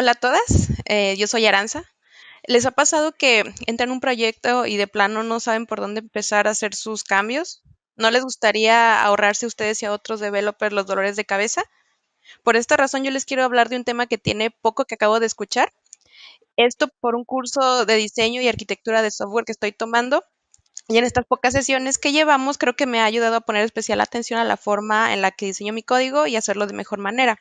Hola a todas, eh, yo soy Aranza. ¿Les ha pasado que entran en un proyecto y de plano no saben por dónde empezar a hacer sus cambios? ¿No les gustaría ahorrarse a ustedes y a otros developers los dolores de cabeza? Por esta razón yo les quiero hablar de un tema que tiene poco que acabo de escuchar. Esto por un curso de diseño y arquitectura de software que estoy tomando. Y en estas pocas sesiones que llevamos creo que me ha ayudado a poner especial atención a la forma en la que diseño mi código y hacerlo de mejor manera.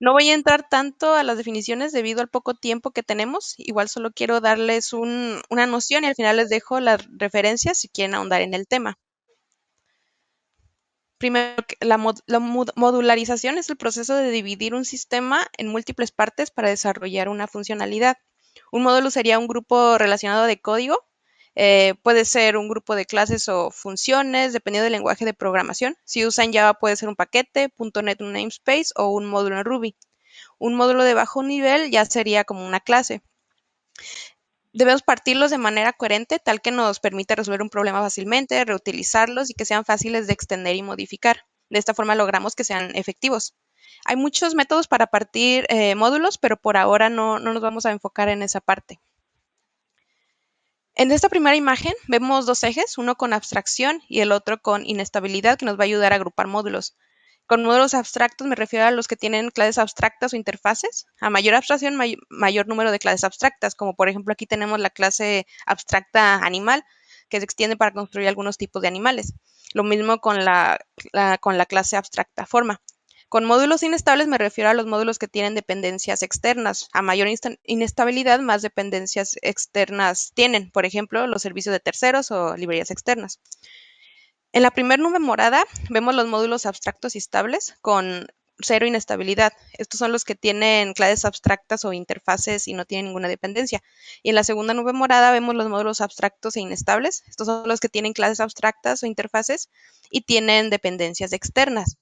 No voy a entrar tanto a las definiciones debido al poco tiempo que tenemos. Igual solo quiero darles una noción y al final les dejo las referencias si quieren ahondar en el tema. Primero, la, modularización es el proceso de dividir un sistema en múltiples partes para desarrollar una funcionalidad. Un módulo sería un grupo relacionado de código eh, puede ser un grupo de clases o funciones, dependiendo del lenguaje de programación. Si usan Java puede ser un paquete, .NET un namespace o un módulo en Ruby. Un módulo de bajo nivel ya sería como una clase. Debemos partirlos de manera coherente, tal que nos permita resolver un problema fácilmente, reutilizarlos y que sean fáciles de extender y modificar. De esta forma logramos que sean efectivos. Hay muchos métodos para partir eh, módulos, pero por ahora no nos vamos a enfocar en esa parte. En esta primera imagen vemos dos ejes, uno con abstracción y el otro con inestabilidad, que nos va a ayudar a agrupar módulos. Con módulos abstractos me refiero a los que tienen clases abstractas o interfaces. A mayor abstracción, mayor número de clases abstractas, como por ejemplo aquí tenemos la clase abstracta animal, que se extiende para construir algunos tipos de animales. Lo mismo con la, con la clase abstracta forma. Con módulos inestables me refiero a los módulos que tienen dependencias externas. A mayor inestabilidad, más dependencias externas tienen, por ejemplo, los servicios de terceros o librerías externas. En la primera nube morada vemos los módulos abstractos y estables con cero inestabilidad. Estos son los que tienen clases abstractas o interfaces y no tienen ninguna dependencia. Y en la segunda nube morada vemos los módulos abstractos e inestables. Estos son los que tienen clases abstractas o interfaces y tienen dependencias externas.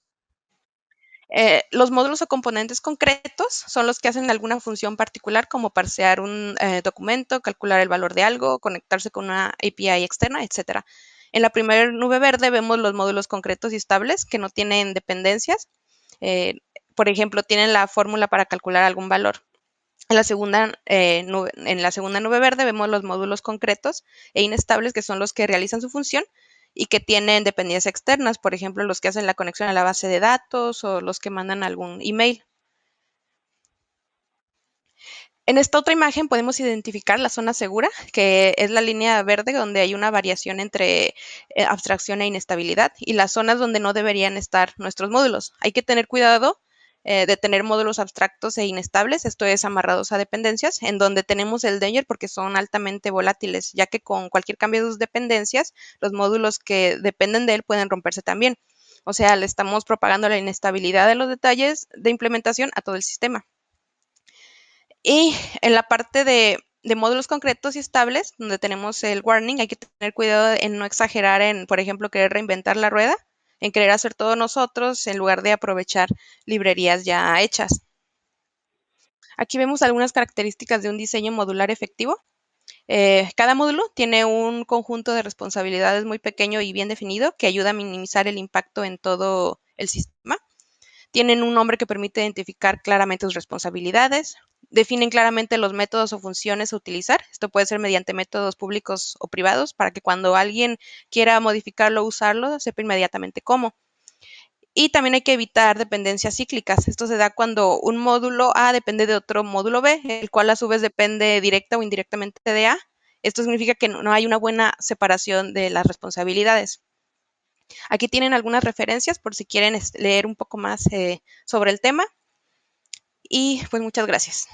Eh, los módulos o componentes concretos son los que hacen alguna función particular, como parsear un eh, documento, calcular el valor de algo, conectarse con una API externa, etc. En la primera nube verde vemos los módulos concretos y estables que no tienen dependencias. Eh, por ejemplo, tienen la fórmula para calcular algún valor. En la, segunda, en la segunda nube verde vemos los módulos concretos e inestables que son los que realizan su función, y que tienen dependencias externas, por ejemplo, los que hacen la conexión a la base de datos o los que mandan algún email. En esta otra imagen podemos identificar la zona segura, que es la línea verde donde hay una variación entre eh, abstracción e inestabilidad, y las zonas donde no deberían estar nuestros módulos. Hay que tener cuidado eh, de tener módulos abstractos e inestables, esto es amarrados a dependencias, en donde tenemos el danger porque son altamente volátiles, ya que con cualquier cambio de sus dependencias, los módulos que dependen de él pueden romperse también. O sea, le estamos propagando la inestabilidad de los detalles de implementación a todo el sistema. Y en la parte de módulos concretos y estables, donde tenemos el warning, hay que tener cuidado en no exagerar en, por ejemplo, querer reinventar la rueda en querer hacer todo nosotros en lugar de aprovechar librerías ya hechas. Aquí vemos algunas características de un diseño modular efectivo. Eh, cada módulo tiene un conjunto de responsabilidades muy pequeño y bien definido que ayuda a minimizar el impacto en todo el sistema. Tienen un nombre que permite identificar claramente sus responsabilidades, definen claramente los métodos o funciones a utilizar. Esto puede ser mediante métodos públicos o privados para que cuando alguien quiera modificarlo o usarlo, sepa inmediatamente cómo. Y también hay que evitar dependencias cíclicas. Esto se da cuando un módulo A depende de otro módulo B, el cual a su vez depende directa o indirectamente de A. Esto significa que no hay una buena separación de las responsabilidades. Aquí tienen algunas referencias por si quieren este, leer un poco más eh, sobre el tema. Y pues muchas gracias.